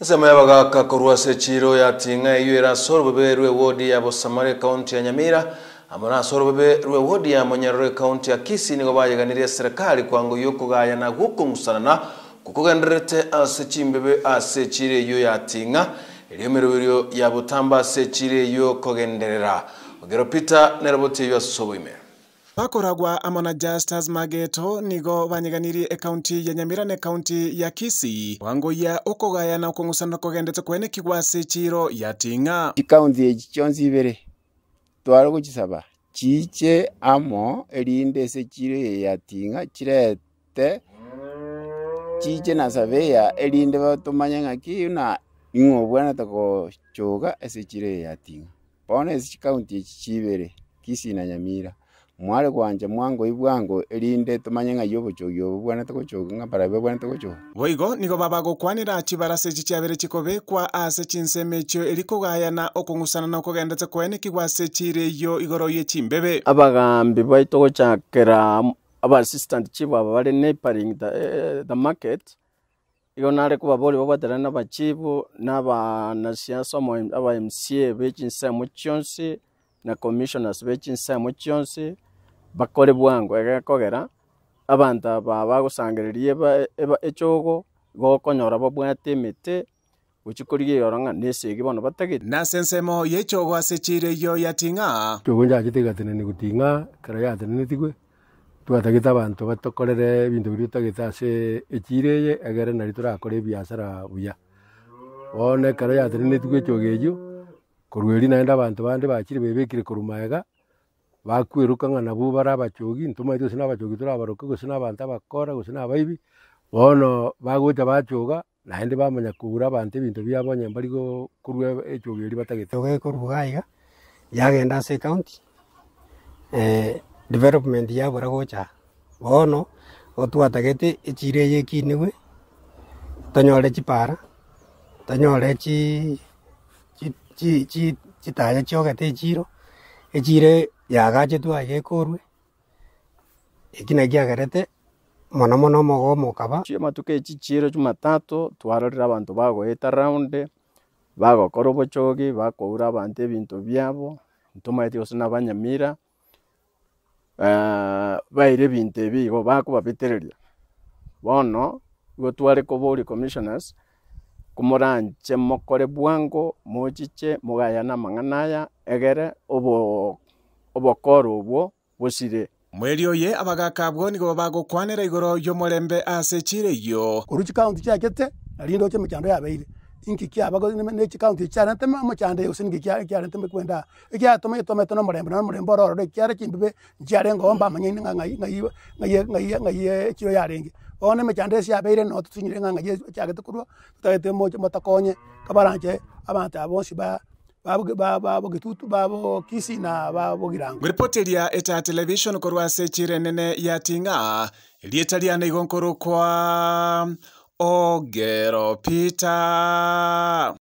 esema yabagaka korwa sechiro yatinga iyo soro bebe rue wodi ya bosamare county ya nyamira amara soro bebe rue wodi ya monyarore county ya kisi nigo bayeganirie serikali kwangu gaya na gukungusanana asechi mbebe asechire Ili umiru eliyomeroberio ya butamba asechire yu kogenderera ogero peter nerobote iyo imea bakoragwa amona justas Mageto nigo banyeganirie ekaunti ya Nyamirane ekaunti ya Kisii wangoia okogayana okong'usana kogendete kwene kigwasi chiro ya ting'a chikaunti echi chionsi ibere tware gochisaba chiche amo erinde ase chiro ya ting'a chirete chiche nasabeya erinde batomanye ng'aki na ing'o obwanete ase chiro ya ting'a bono ase chikaunti echi chibere kisi na Nyamira mware gwanje mwangoyi bwango erinde tumanye ng'a obochogi obo bwanete cho ng'a bara bebwanete gochoka boigo nigo babagokwanera chibara sechi chiabere chikobe kwa ase chinseme echio erikogayana okong'usana na okogendete koeneki gwase chireyo igoro ye chimbebe abagambi baito gochakera cha kera aba bare neighboring the, uh, the market igo nare ba babwaterana n'abachibu n'abanasiasa aba mca b'echinsemo chionsi na commissioners b'echinsemo chionsi bakore bwango egekogera abanto aba bagosangereria eba echogo gokonyora babwate emete gochi korigerora ng'a na esege bono batagete nase ensemo ya echogo ase chireyo yating'a chogo nchachetegateneni goting'a ekero yatenenetiwe twatagete abanto batokorere ebinto biria twatagete ase echiro eye egere nari torakora ebiasara buya bono ekero yatenenetiwe echogo eyo korwa naende abanto bande bachire bebekire korwa maega bakwirukang'ana bu bara abachogi ntomaete gose na abachogi torabaroka gose na abanto abakora gose na abaibi bono bagocha bachoga naende bamanya kogura abanto ebinto biabo onye mbarigo korwa echogi eri batagete choga ekorwa iga yagenda ase county eh, development yabora gocha bono otwatagete echire eye ekinewe tonyore chipara tonyore chi chitaya chiogete echiro chi, chi, chi, chi, chi, chi, chi, echire yagache twaige ekorwe eki nakiagerete mono mono mogomo kaba chiamatuka echi chiro jumatatu twarorire abanto bagoeta round bagokora obochogi bakoura abanto ebinto biabo eti gose nabanyamira uh, eh, baire ebinto ebi igo bakobabitereria bono igo tware koboria commissioners komoranche mokore bwango mochiche mogayane amang'ana aya egere obo obokoro obwo bosire mweri oye abagakabwo nigo bagokwanera igoro yomorembe ase chire chireyo oruchi county chiagete narinde che michando yabeire inki kia bago ne chi county mochande yose ngi kia kia tema kwenda kia toma yetoma tono morembe ngai ngai ngai ngai yarenge one michande sia beire no tunyire nga ngai chagete kurwa tutagete mocho ba babogitutu babo kisi na babogirango ripoteria eta television korwa sechire nene ya tinga lietaria na igonkoro kwa ogero pita